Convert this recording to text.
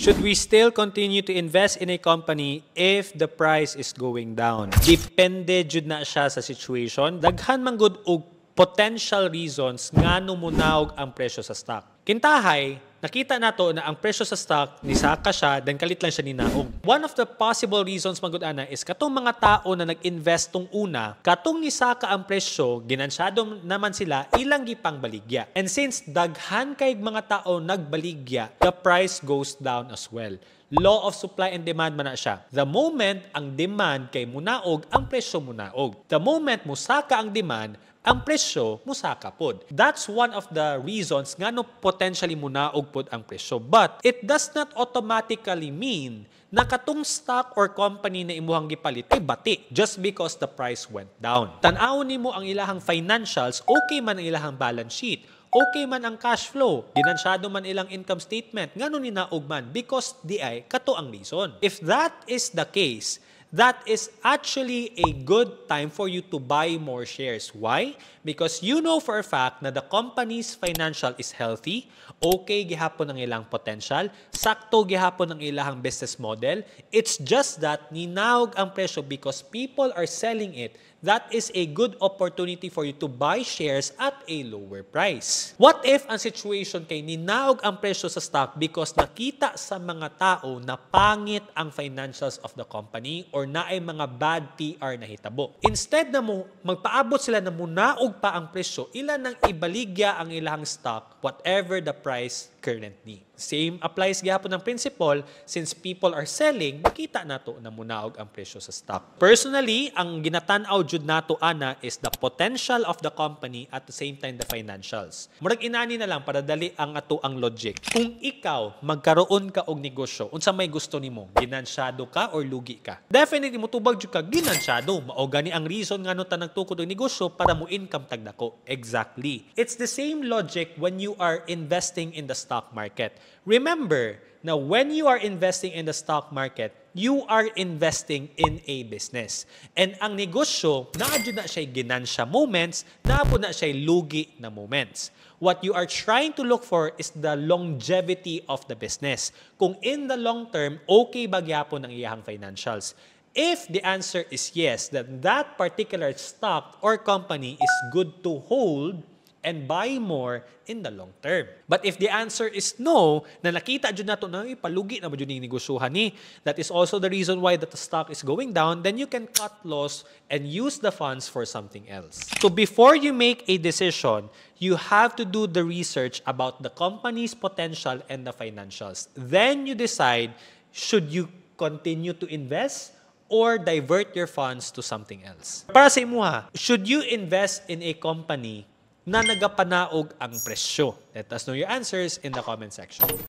Should we still continue to invest in a company if the price is going down? Depende jud na siya sa situation. Daghan man good og potential reasons nga numunaog ang presyo sa stock. Kintahay, nakita nato na ang presyo sa stock ni Saka siya dan kalit lang siya ni Naong. One of the possible reasons magud ana is katong mga tao na nag-invest tung una, katong ni Saka ang presyo, ginansyado naman sila ilang gipang baligya. And since daghan kay mga tao nagbaligya, the price goes down as well law of supply and demand man na siya. The moment ang demand kay munaog, ang presyo munaog. The moment musaka ang demand, ang presyo musaka pod. That's one of the reasons nga no potentially munaog pod ang presyo. But it does not automatically mean na katong stock or company na imuhang gipalit ay bati just because the price went down. Tan-aw nimo ang ilahang financials, okay man ang ilahang balance sheet, okay man ang cash flow, ginansyado man ilang income statement, ngano ni man because di ay kato ang reason. If that is the case, that is actually a good time for you to buy more shares. Why? Because you know for a fact na the company's financial is healthy, okay gihapon ang ilang potential, sakto gihapon ang ilang business model. It's just that ninaog ang presyo because people are selling it that is a good opportunity for you to buy shares at a lower price. What if ang situation kay ninaog ang presyo sa stock because nakita sa mga tao na pangit ang financials of the company or na ay mga bad PR na hitabo? Instead na mo magpaabot sila na munaog pa ang presyo, ilan nang ibaligya ang ilang stock whatever the price currently. Same applies gihapon ng principle since people are selling, nakita na to na munaog ang presyo sa stock. Personally, ang ginatanaw jud nato ana is the potential of the company at the same time the financials. Murag inani na lang para dali ang ato ang logic. Kung ikaw magkaroon ka og negosyo, unsa may gusto nimo? Ginansyado ka or lugi ka? Definitely motubag jud ka ginansyado. Mao gani ang reason ngano ta nagtukod og negosyo para mo income tagdako. Exactly. It's the same logic when you are investing in the stock market. Remember, Now, when you are investing in the stock market, you are investing in a business. And ang negosyo, naadyo na siya ginansya moments, naapo na siya lugi na moments. What you are trying to look for is the longevity of the business. Kung in the long term, okay ba gyapon ang iyahang financials? If the answer is yes, then that particular stock or company is good to hold and buy more in the long term. But if the answer is no, na nakita dyan na ito, na palugi na dyan yung ni, that is also the reason why that the stock is going down, then you can cut loss and use the funds for something else. So before you make a decision, you have to do the research about the company's potential and the financials. Then you decide, should you continue to invest or divert your funds to something else. Para sa imuha, should you invest in a company na nagapanaog ang presyo? Let us know your answers in the comment section.